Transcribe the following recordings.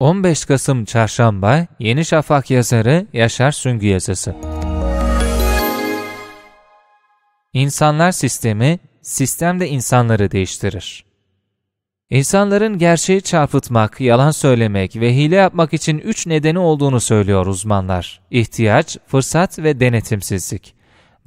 15 Kasım Çarşamba Yeni Şafak yazarı Yaşar Süngü yazısı. İnsanlar sistemi, sistem de insanları değiştirir. İnsanların gerçeği çarpıtmak, yalan söylemek ve hile yapmak için üç nedeni olduğunu söylüyor uzmanlar. İhtiyaç, fırsat ve denetimsizlik.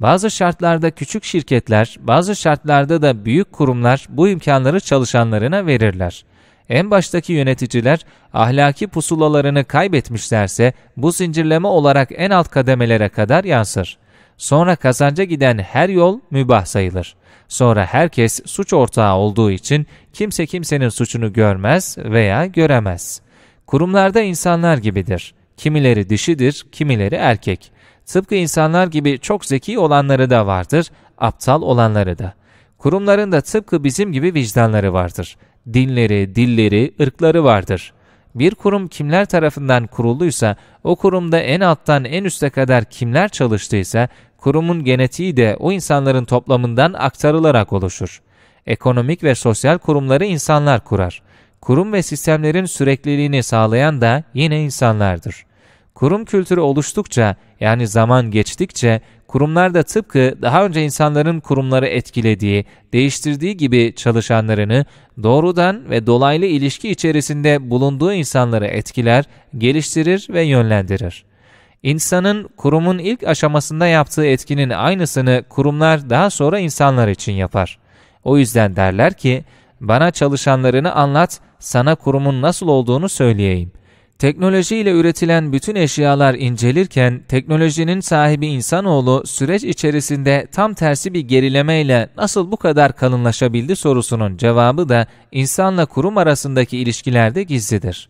Bazı şartlarda küçük şirketler, bazı şartlarda da büyük kurumlar bu imkanları çalışanlarına verirler en baştaki yöneticiler ahlaki pusulalarını kaybetmişlerse bu zincirleme olarak en alt kademelere kadar yansır. Sonra kazanca giden her yol mübah sayılır. Sonra herkes suç ortağı olduğu için kimse kimsenin suçunu görmez veya göremez. Kurumlarda insanlar gibidir. Kimileri dişidir, kimileri erkek. Tıpkı insanlar gibi çok zeki olanları da vardır, aptal olanları da. Kurumların da tıpkı bizim gibi vicdanları vardır dinleri, dilleri, ırkları vardır. Bir kurum kimler tarafından kurulduysa, o kurumda en alttan en üste kadar kimler çalıştıysa, kurumun genetiği de o insanların toplamından aktarılarak oluşur. Ekonomik ve sosyal kurumları insanlar kurar. Kurum ve sistemlerin sürekliliğini sağlayan da yine insanlardır. Kurum kültürü oluştukça yani zaman geçtikçe Kurumlar da tıpkı daha önce insanların kurumları etkilediği, değiştirdiği gibi çalışanlarını doğrudan ve dolaylı ilişki içerisinde bulunduğu insanları etkiler, geliştirir ve yönlendirir. İnsanın kurumun ilk aşamasında yaptığı etkinin aynısını kurumlar daha sonra insanlar için yapar. O yüzden derler ki, bana çalışanlarını anlat, sana kurumun nasıl olduğunu söyleyeyim. Teknolojiyle üretilen bütün eşyalar incelirken teknolojinin sahibi insanoğlu süreç içerisinde tam tersi bir gerilemeyle nasıl bu kadar kalınlaşabildi sorusunun cevabı da insanla kurum arasındaki ilişkilerde gizlidir.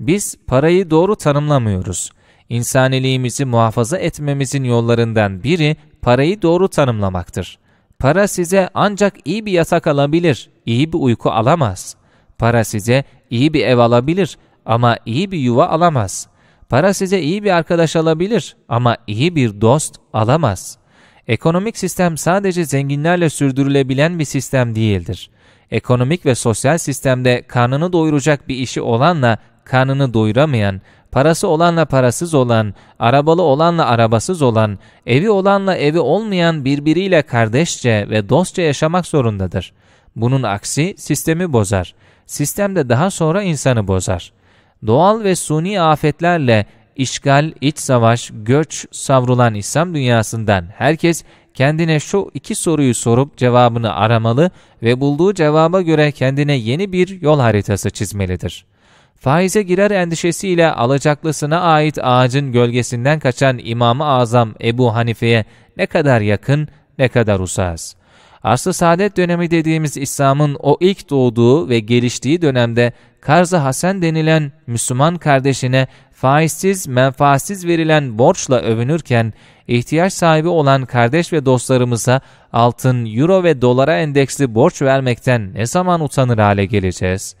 Biz parayı doğru tanımlamıyoruz. İnsaniliğimizi muhafaza etmemizin yollarından biri parayı doğru tanımlamaktır. Para size ancak iyi bir yatak alabilir, iyi bir uyku alamaz. Para size iyi bir ev alabilir ama iyi bir yuva alamaz. Para size iyi bir arkadaş alabilir ama iyi bir dost alamaz. Ekonomik sistem sadece zenginlerle sürdürülebilen bir sistem değildir. Ekonomik ve sosyal sistemde karnını doyuracak bir işi olanla karnını doyuramayan, parası olanla parasız olan, arabalı olanla arabasız olan, evi olanla evi olmayan birbiriyle kardeşçe ve dostça yaşamak zorundadır. Bunun aksi sistemi bozar. Sistem de daha sonra insanı bozar doğal ve suni afetlerle işgal, iç savaş, göç savrulan İslam dünyasından herkes kendine şu iki soruyu sorup cevabını aramalı ve bulduğu cevaba göre kendine yeni bir yol haritası çizmelidir. Faize girer endişesiyle alacaklısına ait ağacın gölgesinden kaçan İmam-ı Azam Ebu Hanife'ye ne kadar yakın ne kadar uzağız. Aslı saadet dönemi dediğimiz İslam'ın o ilk doğduğu ve geliştiği dönemde Karza Hasan denilen Müslüman kardeşine faizsiz, menfaatsiz verilen borçla övünürken, ihtiyaç sahibi olan kardeş ve dostlarımıza altın, euro ve dolara endeksli borç vermekten ne zaman utanır hale geleceğiz?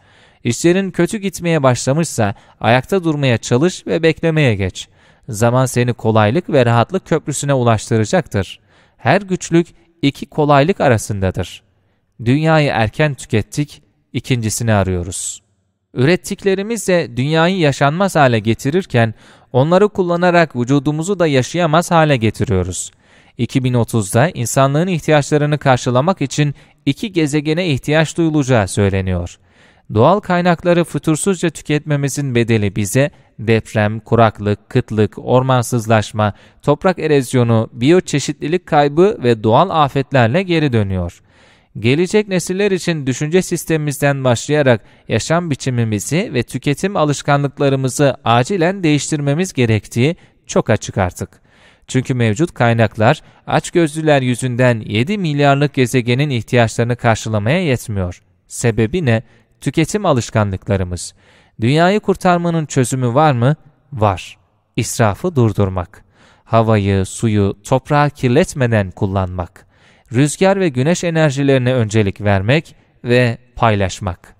İşlerin kötü gitmeye başlamışsa ayakta durmaya çalış ve beklemeye geç. Zaman seni kolaylık ve rahatlık köprüsüne ulaştıracaktır. Her güçlük iki kolaylık arasındadır. Dünyayı erken tükettik, ikincisini arıyoruz.'' Ürettiklerimizle dünyayı yaşanmaz hale getirirken onları kullanarak vücudumuzu da yaşayamaz hale getiriyoruz. 2030'da insanlığın ihtiyaçlarını karşılamak için iki gezegene ihtiyaç duyulacağı söyleniyor. Doğal kaynakları fütursuzca tüketmemizin bedeli bize deprem, kuraklık, kıtlık, ormansızlaşma, toprak erozyonu, biyoçeşitlilik kaybı ve doğal afetlerle geri dönüyor.'' gelecek nesiller için düşünce sistemimizden başlayarak yaşam biçimimizi ve tüketim alışkanlıklarımızı acilen değiştirmemiz gerektiği çok açık artık. Çünkü mevcut kaynaklar açgözlüler yüzünden 7 milyarlık gezegenin ihtiyaçlarını karşılamaya yetmiyor. Sebebi ne? Tüketim alışkanlıklarımız. Dünyayı kurtarmanın çözümü var mı? Var. İsrafı durdurmak. Havayı, suyu, toprağı kirletmeden kullanmak.'' rüzgar ve güneş enerjilerine öncelik vermek ve paylaşmak.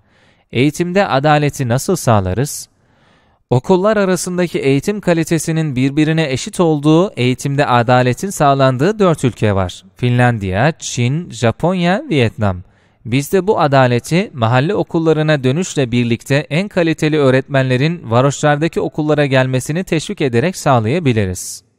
Eğitimde adaleti nasıl sağlarız? Okullar arasındaki eğitim kalitesinin birbirine eşit olduğu eğitimde adaletin sağlandığı dört ülke var. Finlandiya, Çin, Japonya, Vietnam. Biz de bu adaleti mahalle okullarına dönüşle birlikte en kaliteli öğretmenlerin varoşlardaki okullara gelmesini teşvik ederek sağlayabiliriz.